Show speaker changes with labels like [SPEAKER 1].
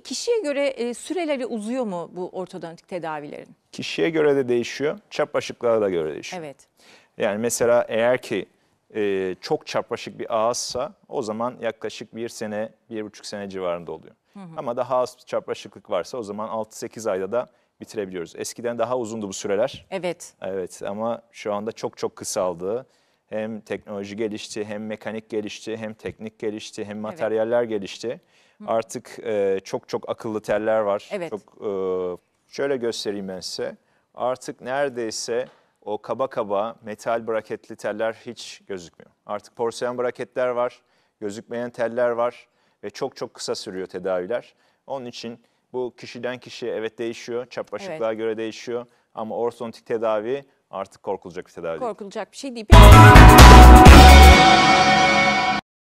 [SPEAKER 1] Peki kişiye göre e, süreleri uzuyor mu bu ortodontik tedavilerin?
[SPEAKER 2] Kişiye göre de değişiyor, çapraşıklara da göre değişiyor. Evet. Yani mesela eğer ki e, çok çapraşık bir ağızsa o zaman yaklaşık bir sene, bir buçuk sene civarında oluyor. Hı hı. Ama daha az çapraşıklık varsa o zaman 6-8 ayda da bitirebiliyoruz. Eskiden daha uzundu bu süreler. Evet. Evet ama şu anda çok çok kısaldı. Hem teknoloji gelişti, hem mekanik gelişti, hem teknik gelişti, hem materyaller gelişti. Artık e, çok çok akıllı teller var. Evet. Çok e, şöyle göstereyim ben size. Artık neredeyse o kaba kaba metal braketli teller hiç gözükmüyor. Artık porselen braketler var, gözükmeyen teller var ve çok çok kısa sürüyor tedaviler. Onun için bu kişiden kişiye evet değişiyor, çapraşıklığa Evet. göre değişiyor ama ortodontik tedavi artık korkulacak bir tedavi Korkulacak
[SPEAKER 1] bir şey değil.